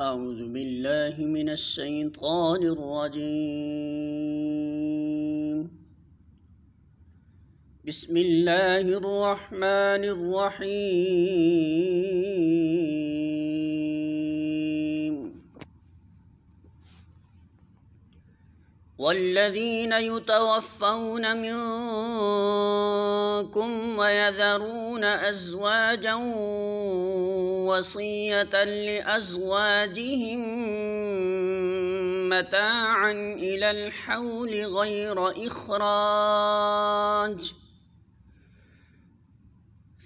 أعوذ بالله من الشيطان الرجيم بسم الله الرحمن الرحيم والذين يتوفون منكم ويذرون أزواجا وصية لأزواجهم متاعا إلى الحول غير إخراج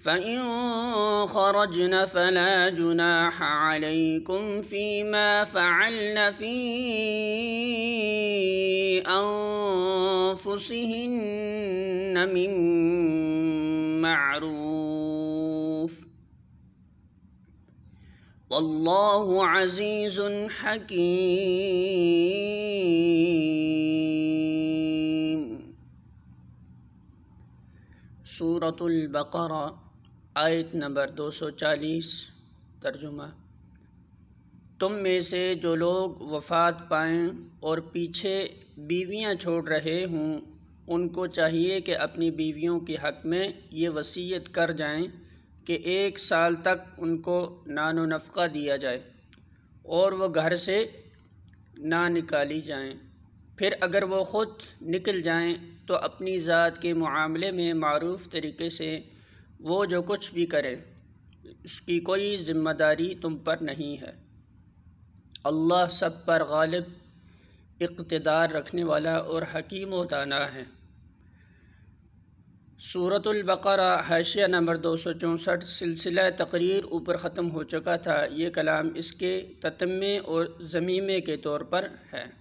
فإن خرجن فلا جناح عليكم فيما فعلن في أنفسهن من بالمعروف والله عزیز حكيم سورة البقرة آیت نمبر دو سو چالیس ترجمہ تم میں سے جو لوگ وفات پائیں اور پیچھے بیویاں چھوڑ رہے ہوں ان کو چاہیے کہ اپنی بیویوں کے حق میں یہ وصیت کر جائیں کہ ایک سال تک ان کو نان و نفقہ دیا جائے اور وہ گھر سے نہ نکالی جائیں پھر اگر وہ خود نکل جائیں تو اپنی ذات کے معاملے میں معروف طریقے سے وہ جو کچھ بھی کریں اس کی کوئی ذمہ داری تم پر نہیں ہے اللہ سب پر غالب اقتدار رکھنے والا اور حکیم و دانہ ہیں صورت البقرہ حیشیہ نمبر دو سو چونسٹھ سلسلہ تقریر اوپر ختم ہو چکا تھا یہ کلام اس کے تتمے اور ضمیمے کے طور پر ہے